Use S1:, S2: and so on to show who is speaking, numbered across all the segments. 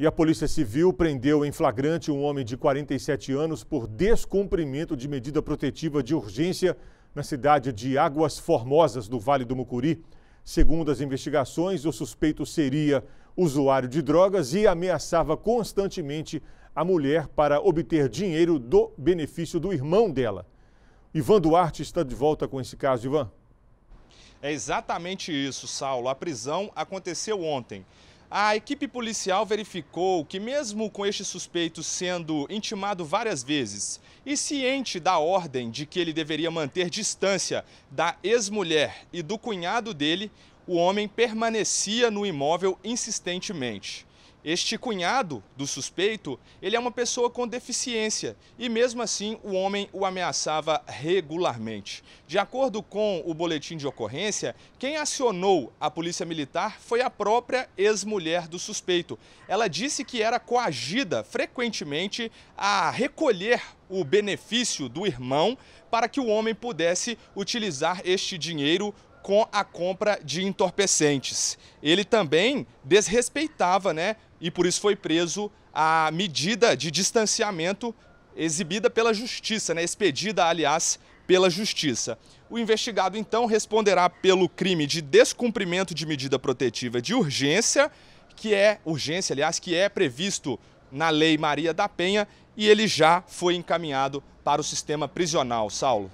S1: E a Polícia Civil prendeu em flagrante um homem de 47 anos por descumprimento de medida protetiva de urgência na cidade de Águas Formosas, do Vale do Mucuri. Segundo as investigações, o suspeito seria usuário de drogas e ameaçava constantemente a mulher para obter dinheiro do benefício do irmão dela. Ivan Duarte está de volta com esse caso, Ivan. É exatamente
S2: isso, Saulo. A prisão aconteceu ontem. A equipe policial verificou que, mesmo com este suspeito sendo intimado várias vezes e ciente da ordem de que ele deveria manter distância da ex-mulher e do cunhado dele, o homem permanecia no imóvel insistentemente. Este cunhado do suspeito, ele é uma pessoa com deficiência e mesmo assim o homem o ameaçava regularmente. De acordo com o boletim de ocorrência, quem acionou a polícia militar foi a própria ex-mulher do suspeito. Ela disse que era coagida frequentemente a recolher o benefício do irmão para que o homem pudesse utilizar este dinheiro com a compra de entorpecentes. Ele também desrespeitava, né? E por isso foi preso a medida de distanciamento exibida pela justiça, né? Expedida, aliás, pela justiça. O investigado então responderá pelo crime de descumprimento de medida protetiva de urgência, que é urgência, aliás, que é previsto na Lei Maria da Penha, e ele já foi encaminhado para o sistema prisional, Saulo.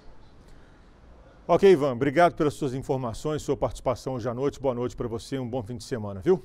S1: Ok, Ivan, obrigado pelas suas informações, sua participação hoje à noite. Boa noite para você, um bom fim de semana, viu?